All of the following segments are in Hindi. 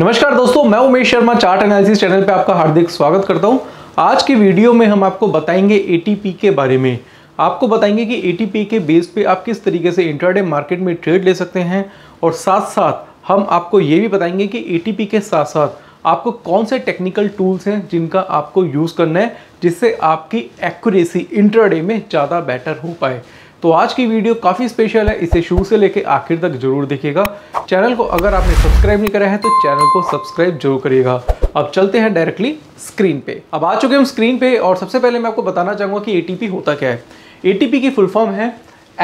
नमस्कार दोस्तों मैं Umesh Sharma chart analysis channel पे आपका हार्दिक स्वागत करता हूँ आज की वीडियो में हम आपको बताएंगे एटीपी के बारे में आपको बताएंगे कि एटीपी के बेस पे आप किस तरीके से इंट्राडे मार्केट में ट्रेड ले सकते हैं और साथ साथ हम आपको ये भी बताएंगे कि एटीपी के साथ साथ आपको कौन से टेक्निकल टूल्स हैं जिनका आपको यूज़ करना है जिससे आपकी एक्यूरेसी इंट्राडे में ज़्यादा बेटर हो पाए तो आज की वीडियो काफ़ी स्पेशल है इसे शुरू से लेकर आखिर तक जरूर देखिएगा चैनल को अगर आपने सब्सक्राइब नहीं करा है तो चैनल को सब्सक्राइब जरूर करिएगा अब चलते हैं डायरेक्टली स्क्रीन पे अब आ चुके हम स्क्रीन पे और सबसे पहले मैं आपको बताना चाहूँगा कि ए होता क्या है ए की फुल फॉर्म है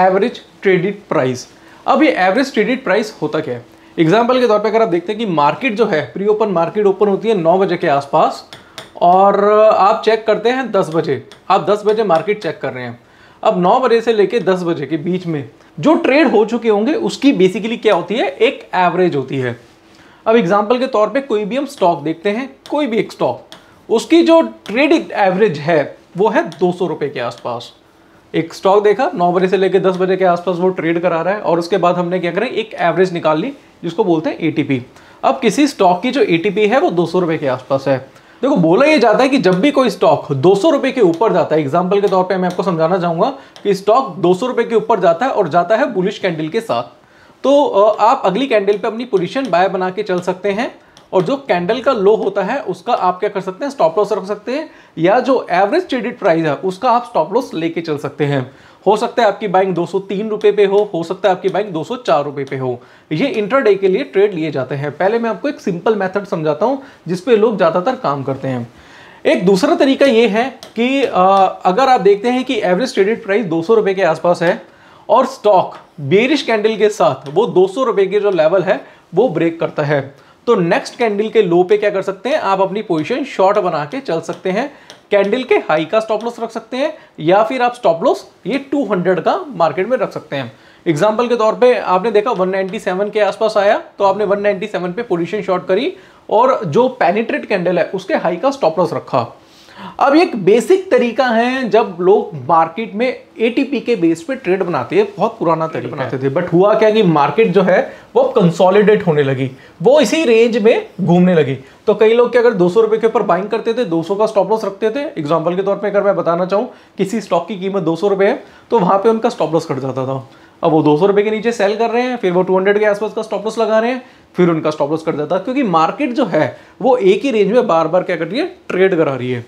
एवरेज ट्रेडिड प्राइस अब ये एवरेज ट्रेडिड प्राइस होता क्या है एग्जाम्पल के तौर पर अगर आप देखते हैं कि मार्केट जो है प्री ओपन मार्केट ओपन होती है नौ बजे के आसपास और आप चेक करते हैं दस बजे आप दस बजे मार्केट चेक कर रहे हैं अब नौ बजे से लेकर दस बजे के बीच में जो ट्रेड हो चुके होंगे उसकी बेसिकली क्या होती है एक एवरेज होती है अब एग्जाम्पल के तौर पर कोई भी हम स्टॉक देखते हैं कोई भी एक स्टॉक उसकी जो ट्रेडिंग एवरेज है वो है दो सौ रुपए के आसपास एक स्टॉक देखा नौ बजे से लेकर दस बजे के आसपास वो ट्रेड करा रहा है और उसके बाद हमने क्या करें एक एवरेज निकाल ली जिसको बोलते हैं ए अब किसी स्टॉक की जो ए है वो दो सौ के आसपास है देखो बोला ये जाता है कि जब भी कोई स्टॉक दो सौ के ऊपर जाता है एग्जाम्पल के तौर पर मैं आपको समझाना चाहूंगा कि स्टॉक दो सौ के ऊपर जाता है और जाता है बुलिश कैंडल के साथ तो आप अगली कैंडल पे अपनी पोजीशन बाय बना के चल सकते हैं और जो कैंडल का लो होता है उसका आप क्या कर सकते हैं स्टॉप लॉस रख सकते हैं या जो एवरेज ट्रेडेड प्राइस है उसका आप स्टॉप लॉस लेके चल सकते हैं हो सकता है आपकी बाइंग दो सौ पे हो हो सकता है आपकी बाइंग दो सौ पे हो ये इंटरडे के लिए ट्रेड लिए जाते हैं पहले मैं आपको एक सिंपल मेथड समझाता हूँ जिसपे लोग ज़्यादातर काम करते हैं एक दूसरा तरीका ये है कि आ, अगर आप देखते हैं कि एवरेज ट्रेडेड प्राइस दो सौ के आसपास है और स्टॉक बेरिश कैंडल के साथ वो दो सौ के जो लेवल है वो ब्रेक करता है तो नेक्स्ट कैंडल के लो पे क्या कर सकते हैं आप अपनी पोजीशन शॉर्ट बना के चल सकते हैं कैंडल के हाई का स्टॉप लॉस रख सकते हैं या फिर आप स्टॉप लॉस ये 200 का मार्केट में रख सकते हैं एग्जाम्पल के तौर पे आपने देखा 197 के आसपास आया तो आपने 197 पे पोजीशन शॉर्ट करी और जो पेनिट्रेट कैंडल है उसके हाई का स्टॉप लॉस रखा अब एक बेसिक तरीका है जब लोग मार्केट में एटीपी के बेस पे ट्रेड बनाते हैं बहुत पुराना तरीका बनाते थे बट हुआ क्या कि मार्केट जो है वो कंसोलिडेट होने लगी वो इसी रेंज में घूमने लगी तो कई लोग के अगर दो सौ के ऊपर बाइंग करते थे 200 का स्टॉप लॉस रखते थे एग्जाम्पल के तौर पर अगर मैं बताना चाहूँ किसी स्टॉक की कीमत दो सौ है तो वहाँ पर उनका स्टॉप लॉस कट जाता था अब वो दो सौ के नीचे सेल कर रहे हैं फिर वो टू हंड्रेड के आसपास का स्टॉप लॉस लगा रहे हैं फिर उनका स्टॉप लॉस कट जाता है क्योंकि मार्केट जो है वो एक ही रेंज में बार बार क्या कर रही है ट्रेड करा रही है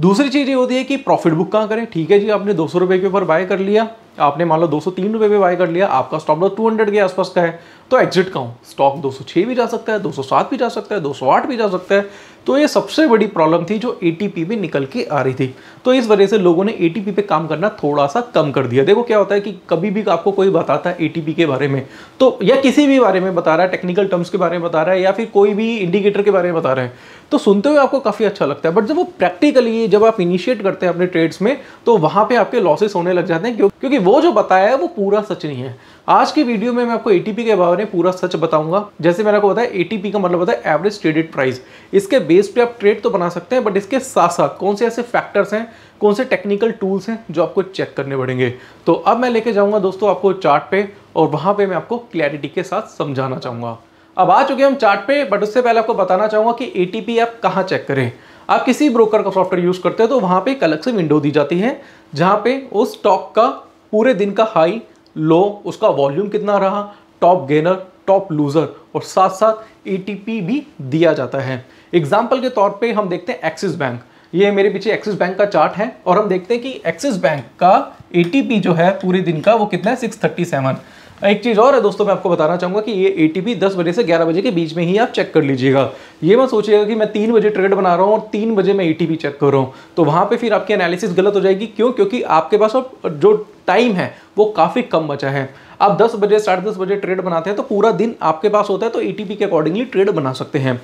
दूसरी चीज़ ये होती है कि प्रॉफिट बुक कहाँ करें ठीक है जी आपने दो सौ के ऊपर बाय कर लिया आपने मान लो दो सौ तीन रुपये पे बाय कर लिया आपका स्टॉप लॉस टू हंड्रेड के आसपास का है तो एग्जिट कहाँ स्टॉक दो सौ भी जा सकता है दो सौ सात भी जा सकता है दो सौ आठ भी जा सकता है तो ये सबसे बड़ी प्रॉब्लम थी जो ए में निकल के आ रही थी तो इस वजह से लोगों ने ए पे काम करना थोड़ा सा कम कर दिया देखो क्या होता है कि कभी भी आपको कोई बताता है ए के बारे में तो या किसी भी बारे में बता रहा है टेक्निकल टर्म्स के बारे में बता रहा है या फिर कोई भी इंडिकेटर के बारे में बता रहे हैं तो सुनते हुए आपको काफ़ी अच्छा लगता है बट जब वो प्रैक्टिकली जब आप इनिशिएट करते हैं अपने ट्रेड्स में तो वहाँ पर आपके लॉसेस होने लग जाते हैं क्योंकि वो जो बताया है वो पूरा सच नहीं है आज की वीडियो में मैं आपको एटीपी के बारे में पूरा सच बताऊंगा जैसे मैंने आपको बताया एटीपी का मतलब होता है एवरेज ट्रेडेड प्राइस इसके बेस पे आप ट्रेड तो बना सकते हैं बट इसके साथ साथ कौन से ऐसे फैक्टर्स हैं कौन से टेक्निकल टूल्स हैं जो आपको चेक करने पड़ेंगे तो अब मैं लेके जाऊँगा दोस्तों आपको चार्ट पे और वहाँ पर मैं आपको क्लैरिटी के साथ समझाना चाहूँगा अब आ चुके हम चार्ट पे बट उससे पहले आपको बताना चाहूँगा कि ए आप कहाँ चेक करें आप किसी ब्रोकर का सॉफ्टवेयर यूज़ करते हो तो वहाँ पे एक अलग से विंडो दी जाती है जहाँ पे उस स्टॉक का पूरे दिन का हाई लो उसका वॉल्यूम कितना रहा टॉप गेनर टॉप लूजर और साथ साथ एटीपी भी दिया जाता है एग्जाम्पल के तौर पे हम देखते हैं एक्सिस बैंक ये मेरे पीछे एक्सिस बैंक का चार्ट है और हम देखते हैं कि एक्सिस बैंक का एटीपी जो है पूरे दिन का वो कितना है सिक्स थर्टी सेवन एक चीज़ और है दोस्तों मैं आपको बताना चाहूंगा कि ये ए 10 बजे से 11 बजे के बीच में ही आप चेक कर लीजिएगा ये मत सोचिएगा कि मैं तीन बजे ट्रेड बना रहा हूँ और तीन बजे मैं ई चेक कर रहा हूँ तो वहाँ पर फिर आपकी एनालिसिस गलत हो जाएगी क्यों क्योंकि आपके पास अब जो टाइम है वो काफ़ी कम बचा है आप 10 बजे साढ़े दस बजे ट्रेड बनाते हैं तो पूरा दिन आपके पास होता है तो ई के अकॉर्डिंगली ट्रेड बना सकते हैं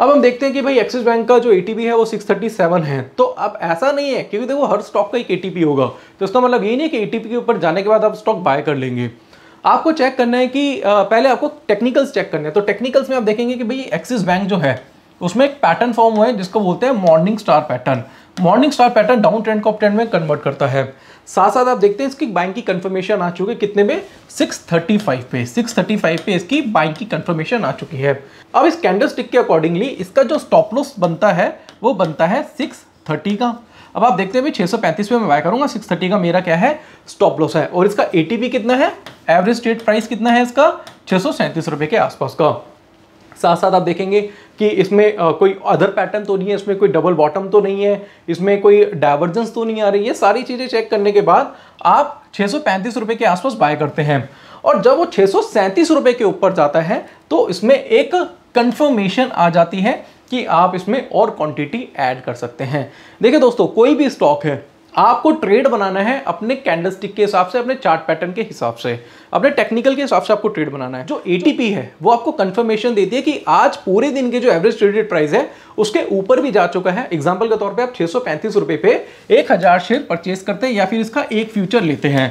अब हम देखते हैं कि भाई एक्सिस बैंक का जो ए है वो 637 है तो अब ऐसा नहीं है क्योंकि देखो हर स्टॉक का एक ए होगा तो इसका मतलब ये नहीं है कि ए के ऊपर जाने के बाद आप स्टॉक बाय कर लेंगे आपको चेक करना है कि पहले आपको टेक्निकल्स चेक करने हैं तो टेक्निकल्स में आप देखेंगे कि भाई एक्सिस बैंक जो है उसमें एक पैटर्न फॉर्म हुआ है जिसको बोलते हैं morning star pattern morning star pattern down trend को अप ट्रेंड में कन्वर्ट करता है साथ साथ आप देखते हैं इसकी बाइंग की कंफर्मेशन आ चुकी है कितने में 635 पे 635 पे इसकी बाइंग की कंफर्मेशन आ चुकी है अब इस कैंडल स्टिक के अकॉर्डिंगली इसका जो स्टॉप लॉस बनता है वो बनता है 630 का अब आप देखते हैं भाई 635 पे मैं बाय करूंगा 630 का मेरा क्या है स्टॉप लॉस है और इसका एटीपी कितना है एवरेज स्टेट प्राइस कितना है इसका छह रुपए के आसपास का साथ साथ आप देखेंगे कि इसमें कोई अदर पैटर्न तो नहीं है इसमें कोई डबल बॉटम तो नहीं है इसमें कोई डाइवर्जेंस तो नहीं आ रही है सारी चीज़ें चेक करने के बाद आप छह रुपए के आसपास बाय करते हैं और जब वो छह रुपए के ऊपर जाता है तो इसमें एक कंफर्मेशन आ जाती है कि आप इसमें और क्वांटिटी ऐड कर सकते हैं देखिए दोस्तों कोई भी स्टॉक है आपको ट्रेड बनाना है अपने कैंडलस्टिक के हिसाब से अपने चार्ट पैटर्न के हिसाब से अपने टेक्निकल के हिसाब से आपको ट्रेड बनाना है जो एटीपी है वो आपको कंफर्मेशन देती है कि आज पूरे दिन के जो एवरेज ट्रेडेड प्राइस है उसके ऊपर भी जा चुका है एग्जाम्पल के तौर पे आप छः सौ पे एक हज़ार शेयर परचेज करते हैं या फिर इसका एक फ्यूचर लेते हैं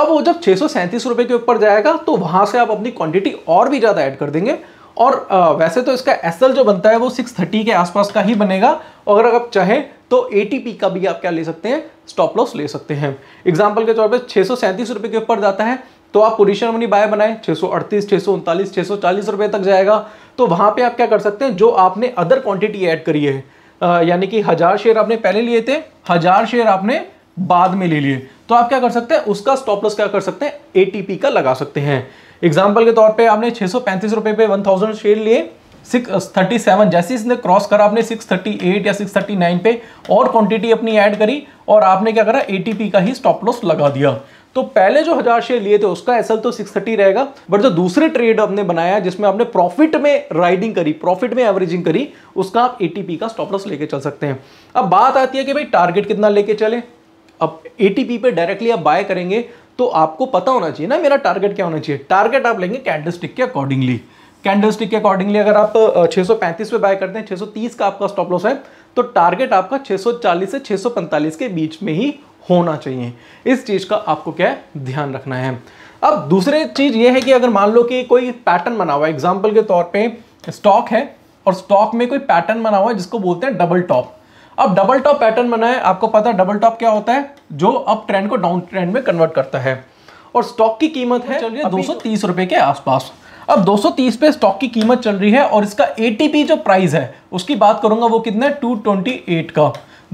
अब वो जब छः सौ के ऊपर जाएगा तो वहाँ से आप अपनी क्वांटिटी और भी ज़्यादा ऐड कर देंगे और वैसे तो इसका एस जो बनता है वो 630 के आसपास का ही बनेगा और अगर आप चाहें तो ए का भी आप क्या ले सकते हैं स्टॉप लॉस ले सकते हैं एग्जाम्पल के तौर पर छः रुपए के ऊपर जाता है तो आप पोजिशन मनी बाय बनाए छः सौ अड़तीस छह सौ उनतालीस छः सौ चालीस रुपए तक जाएगा तो वहाँ पे आप क्या कर सकते हैं जो आपने अदर क्वांटिटी ऐड करी है यानी कि हज़ार शेयर आपने पहले लिए थे हज़ार शेयर आपने बाद में ले लिए तो आप क्या कर सकते हैं उसका स्टॉप लॉस क्या कर सकते हैं एटीपी का लगा सकते हैं एग्जाम्पल के तौर पर आपने छह सौ पैंतीस रुपए पे वन थाउजेंड शेयर लिए सिक्स थर्टी सेवन जैसे इसने क्रॉस करा आपने सिक्स थर्टी एट या सिक्स थर्टी नाइन पे और क्वांटिटी अपनी ऐड करी और आपने क्या करा एटीपी का ही स्टॉप लॉस लगा दिया तो पहले जो हजार शेयर लिए थे उसका एसएल तो 630 रहेगा बट जो दूसरे ट्रेड आपने बनाया जिसमें आपने प्रॉफिट में राइडिंग करी प्रॉफिट में एवरेजिंग करी उसका आप एटीपी का स्टॉप लॉस लेके चल सकते हैं अब बात आती है कि भाई टारगेट कितना लेके चले अब एटीपी पे डायरेक्टली आप बाय करेंगे तो आपको पता होना चाहिए ना मेरा टारगेट क्या होना चाहिए टारगेट आप लेंगे कैंडल स्टिक के अकॉर्डिंगली कैंडल स्टिक के अकॉर्डिंगली अगर आप 635 पे बाय करते हैं 630 का आपका स्टॉप लॉस है तो टारगेट आपका 640 से 645 के बीच में ही होना चाहिए इस चीज़ का आपको क्या है ध्यान रखना है अब दूसरी चीज़ ये है कि अगर मान लो कि कोई पैटर्न बना हुआ है एग्जाम्पल के तौर पर स्टॉक है और स्टॉक में कोई पैटर्न बना हुआ है जिसको बोलते हैं डबल टॉप अब डबल टॉप पैटर्न बनाए आपको पता है डबल टॉप क्या होता है जो अब ट्रेंड को डाउन ट्रेंड में कन्वर्ट करता है और स्टॉक की कीमत है चल रही है दो सौ तीस के आसपास अब 230 पे स्टॉक की कीमत चल रही है और इसका ए जो प्राइस है उसकी बात करूंगा वो कितना है 228 का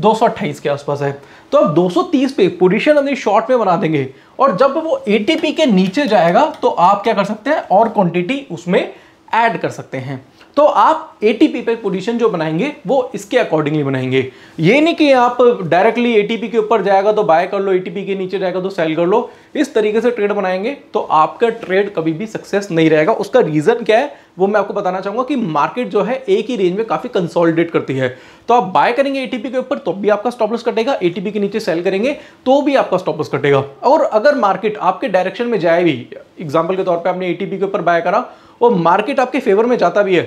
दो के आसपास है तो अब 230 पे पोजीशन अपनी शॉर्ट में बना देंगे और जब वो ए के नीचे जाएगा तो आप क्या कर सकते हैं और क्वांटिटी उसमें ऐड कर सकते हैं तो आप एटीपी पे पोजीशन जो बनाएंगे वो इसके अकॉर्डिंगली बनाएंगे ये नहीं कि आप डायरेक्टली एटीपी के ऊपर जाएगा तो बाय कर लो एटीपी के नीचे जाएगा तो सेल कर लो इस तरीके से ट्रेड बनाएंगे तो आपका ट्रेड कभी भी सक्सेस नहीं रहेगा उसका रीज़न क्या है वो मैं आपको बताना चाहूंगा कि मार्केट जो है एक ही रेंज में काफ़ी कंसोलिडेट करती है तो आप बाय करेंगे एटीपी के ऊपर तो भी आपका स्टॉपलस कटेगा एटीपी के नीचे सेल करेंगे तो भी आपका स्टॉपलस कटेगा और अगर मार्केट आपके डायरेक्शन में जाए भी एग्जाम्पल के तौर पर आपने एटीपी के ऊपर बाय करा और मार्केट आपके फेवर में जाता भी है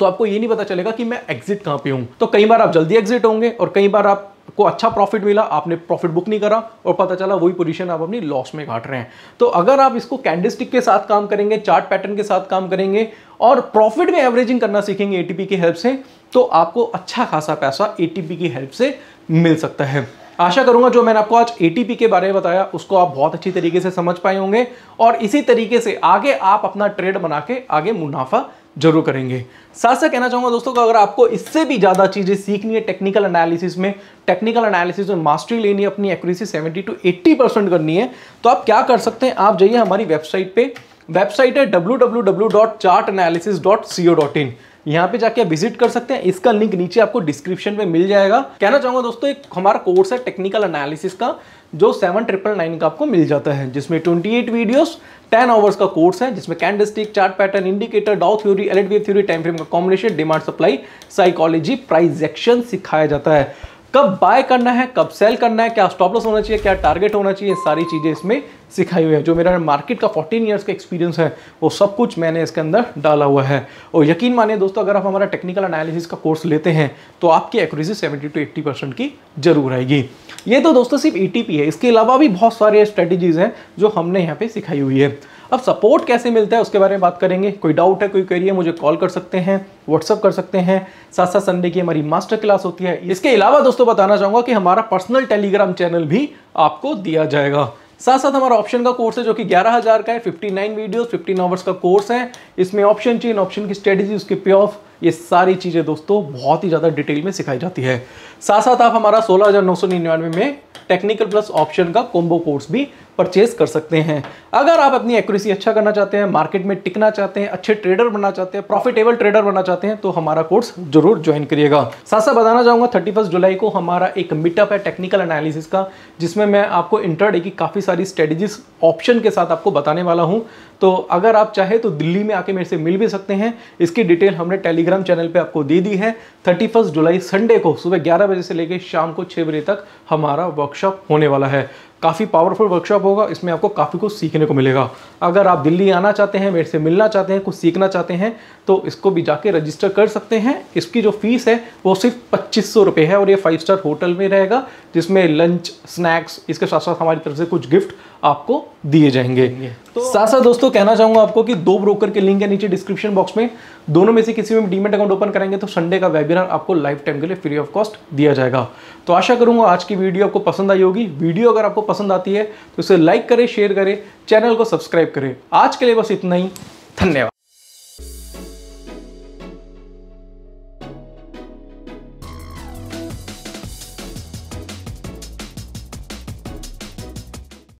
तो आपको ये नहीं पता चलेगा कि मैं एग्जिट कहाँ पे हूँ तो कई बार आप जल्दी एग्जिट होंगे और कई बार आप को अच्छा प्रॉफिट मिला आपने प्रॉफिट बुक नहीं करा और पता चला वही पोजीशन आप अपनी लॉस में घाट रहे हैं तो अगर आप इसको कैंडलस्टिक के साथ काम करेंगे चार्ट पैटर्न के साथ काम करेंगे और प्रॉफिट में एवरेजिंग करना सीखेंगे एटीपी की हेल्प से तो आपको अच्छा खासा पैसा एटीपी की हेल्प से मिल सकता है आशा करूंगा जो मैंने आपको आज एटीपी के बारे में बताया उसको आप बहुत अच्छी तरीके से समझ पाए होंगे और इसी तरीके से आगे आप अपना ट्रेड बना के आगे मुनाफा जरूर करेंगे साथ साथ कहना चाहूँगा दोस्तों अगर आपको इससे भी ज़्यादा चीज़ें सीखनी है टेक्निकल एनालिसिस में टेक्निकल एनालिसिस में मास्टरी लेनी है अपनी एक्यूरेसी 70 टू 80 परसेंट करनी है तो आप क्या कर सकते हैं आप जाइए हमारी वेबसाइट पे वेबसाइट है डब्ल्यू यहाँ पे जाके विजिट कर सकते हैं इसका लिंक नीचे आपको डिस्क्रिप्शन में मिल जाएगा कहना चाहूंगा दोस्तों एक हमारा कोर्स है टेक्निकल एनालिसिस का जो सेवन ट्रिपल नाइन का आपको मिल जाता है जिसमें twenty eight videos ten hours का कोर्स है जिसमें candlestick stick chart pattern indicator Dow theory Elliott theory time frame का combination demand supply psychology price action सिखाया जाता है कब बाय करना है कब सेल करना है क्या स्टॉप लॉस होना चाहिए क्या टारगेट होना चाहिए सारी चीज़ें इसमें सिखाई हुई है जो मेरा मार्केट का 14 इयर्स का एक्सपीरियंस है वो सब कुछ मैंने इसके अंदर डाला हुआ है और यकीन मानिए दोस्तों अगर आप हमारा टेक्निकल एनालिसिस का कोर्स लेते हैं तो आपकी एक्यूरेसी 70 टू 80 परसेंट की जरूर आएगी ये तो दोस्तों सिर्फ ई e है इसके अलावा भी बहुत सारे स्ट्रेटेजीज़ हैं जो हमने यहाँ पर सिखाई हुई है अब सपोर्ट कैसे मिलता है उसके बारे में बात करेंगे कोई डाउट है कोई करिए मुझे कॉल कर सकते हैं व्हाट्सअप कर सकते हैं साथ साथ संडे की हमारी मास्टर क्लास होती है इसके अलावा दोस्तों बताना चाहूँगा कि हमारा पर्सनल टेलीग्राम चैनल भी आपको दिया जाएगा साथ साथ हमारा ऑप्शन का कोर्स है जो कि ग्यारह हज़ार का है 59 वीडियोस 15 आवर्स का कोर्स है इसमें ऑप्शन चेन ऑप्शन की स्ट्रेटेजी उसके पे ऑफ ये सारी चीज़ें दोस्तों बहुत ही ज़्यादा डिटेल में सिखाई जाती है साथ साथ आप हमारा सोलह हज़ार नौ सौ निन्यानवे में टेक्निकल प्लस ऑप्शन का कोम्बो कोर्स भी परचेज कर सकते हैं अगर आप अपनी एक्यूरेसी अच्छा करना चाहते हैं मार्केट में टिकना चाहते हैं अच्छे ट्रेडर बनना चाहते हैं प्रॉफिटेबल ट्रेडर बनना चाहते हैं तो हमारा कोर्स जरूर ज्वाइन करिएगा साथ साथ बताना चाहूंगा थर्टी जुलाई को हमारा एक मीटअप है टेक्निकल एनालिसिस का जिसमें मैं आपको इंटरडे की काफ़ी सारी स्ट्रेटेजीज ऑप्शन के साथ आपको बताने वाला हूँ तो अगर आप चाहे तो दिल्ली में आके मेरे से मिल भी सकते हैं इसकी डिटेल हमने टेली टेलीग्राम चैनल पे आपको दे दी है 31 जुलाई संडे को सुबह 11 बजे से लेकर शाम को 6 बजे तक हमारा वर्कशॉप होने वाला है काफ़ी पावरफुल वर्कशॉप होगा इसमें आपको काफ़ी कुछ सीखने को मिलेगा अगर आप दिल्ली आना चाहते हैं मेरे से मिलना चाहते हैं कुछ सीखना चाहते हैं तो इसको भी जाके रजिस्टर कर सकते हैं इसकी जो फीस है वो सिर्फ पच्चीस सौ रुपये है और ये फाइव स्टार होटल में रहेगा जिसमें लंच स्नैक्स इसके साथ साथ हमारी तरफ से कुछ गिफ्ट आपको दिए जाएंगे तो साथ साथ दोस्तों कहना चाहूँगा आपको कि दो ब्रोकर के लिंक है नीचे डिस्क्रिप्शन बॉक्स में दोनों में से किसी में डीमेट अकाउंट ओपन करेंगे तो संडे का वेबिनार आपको लाइफ टाइम के लिए फ्री ऑफ कॉस्ट दिया जाएगा तो आशा करूँगा आज की वीडियो आपको पसंद आई होगी वीडियो अगर आपको पसंद आती है तो इसे लाइक करें शेयर करें चैनल को सब्सक्राइब करें आज के लिए बस इतना ही धन्यवाद